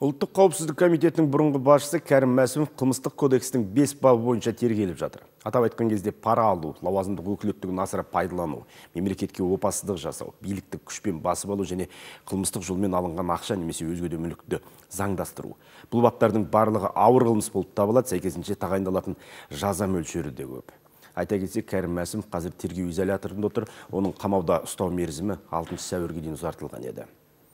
ұлттық қауіпсіздік комитетінің бұрынғы басшысы кәрім мәсімов қылмыстық кодекстің бес бабы бойынша тергеліп жатыр атап айтқан кезде пара алу лауазымдық өкілеттігін асыра пайдалану мемлекетке опасыздық жасау билікті күшпен басып алу және қылмыстық жолмен алынған ақша немесе өзге де мүлікті заңдастыру бұл баптардың барлығы ауыр қылмыс болып табылады сәйкесінше тағайындалатын жаза мөлшері де көп айта кетсек кәрім мәсімов қазір тергеу изоляторында отыр оның қамауда ұстау мерзімі 6 сәуірге дейін ұзартылған еді